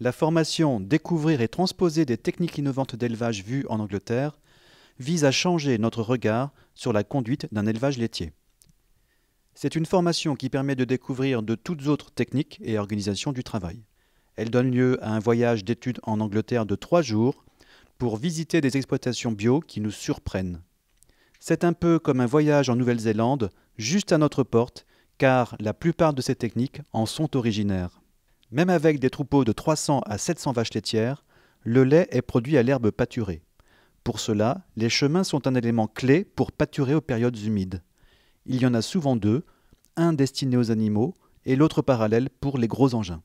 la formation Découvrir et transposer des techniques innovantes d'élevage vues en Angleterre vise à changer notre regard sur la conduite d'un élevage laitier. C'est une formation qui permet de découvrir de toutes autres techniques et organisations du travail. Elle donne lieu à un voyage d'études en Angleterre de trois jours pour visiter des exploitations bio qui nous surprennent. C'est un peu comme un voyage en Nouvelle-Zélande, juste à notre porte, car la plupart de ces techniques en sont originaires. Même avec des troupeaux de 300 à 700 vaches laitières, le lait est produit à l'herbe pâturée. Pour cela, les chemins sont un élément clé pour pâturer aux périodes humides. Il y en a souvent deux, un destiné aux animaux et l'autre parallèle pour les gros engins.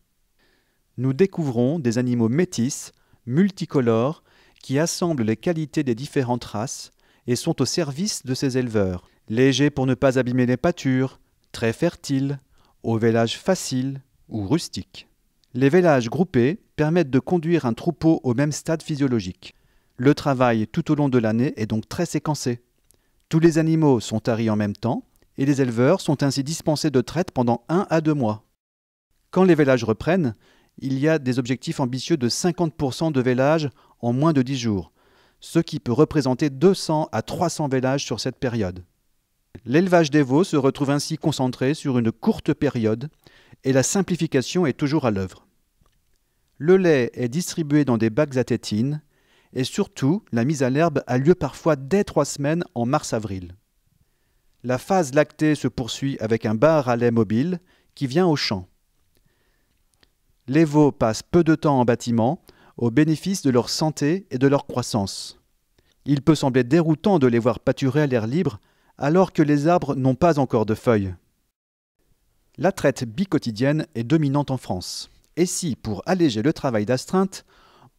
Nous découvrons des animaux métis, multicolores, qui assemblent les qualités des différentes races et sont au service de ces éleveurs. Légers pour ne pas abîmer les pâtures, très fertiles, au vélage facile ou rustique. Les vélages groupés permettent de conduire un troupeau au même stade physiologique. Le travail tout au long de l'année est donc très séquencé. Tous les animaux sont taris en même temps et les éleveurs sont ainsi dispensés de traite pendant un à deux mois. Quand les vélages reprennent, il y a des objectifs ambitieux de 50% de vélages en moins de 10 jours, ce qui peut représenter 200 à 300 vélages sur cette période. L'élevage des veaux se retrouve ainsi concentré sur une courte période et la simplification est toujours à l'œuvre. Le lait est distribué dans des bacs à tétines et surtout, la mise à l'herbe a lieu parfois dès trois semaines en mars-avril. La phase lactée se poursuit avec un bar à lait mobile qui vient au champ. Les veaux passent peu de temps en bâtiment au bénéfice de leur santé et de leur croissance. Il peut sembler déroutant de les voir pâturer à l'air libre alors que les arbres n'ont pas encore de feuilles. La traite bicotidienne est dominante en France et si, pour alléger le travail d'astreinte,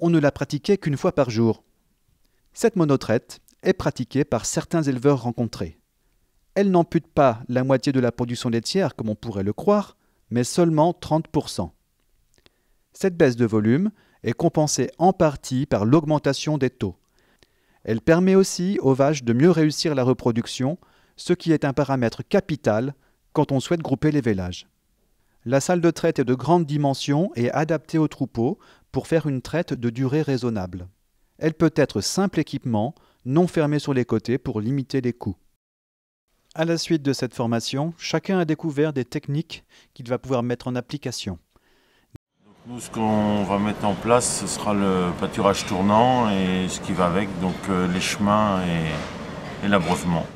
on ne la pratiquait qu'une fois par jour. Cette monotraite est pratiquée par certains éleveurs rencontrés. Elle n'ampute pas la moitié de la production laitière comme on pourrait le croire, mais seulement 30%. Cette baisse de volume est compensée en partie par l'augmentation des taux. Elle permet aussi aux vaches de mieux réussir la reproduction, ce qui est un paramètre capital quand on souhaite grouper les vélages. La salle de traite est de grande dimension et adaptée au troupeau pour faire une traite de durée raisonnable. Elle peut être simple équipement, non fermée sur les côtés pour limiter les coûts. À la suite de cette formation, chacun a découvert des techniques qu'il va pouvoir mettre en application. Nous, ce qu'on va mettre en place, ce sera le pâturage tournant et ce qui va avec, donc euh, les chemins et, et l'abreuvement.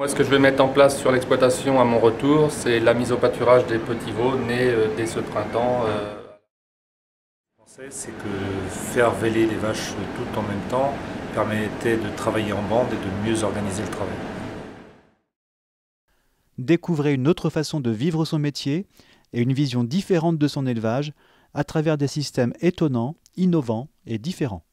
Moi, ce que je vais mettre en place sur l'exploitation à mon retour, c'est la mise au pâturage des petits veaux nés euh, dès ce printemps. Euh. pensais, C'est que faire véler les vaches toutes en même temps permettait de travailler en bande et de mieux organiser le travail. Découvrez une autre façon de vivre son métier et une vision différente de son élevage à travers des systèmes étonnants, innovants et différents.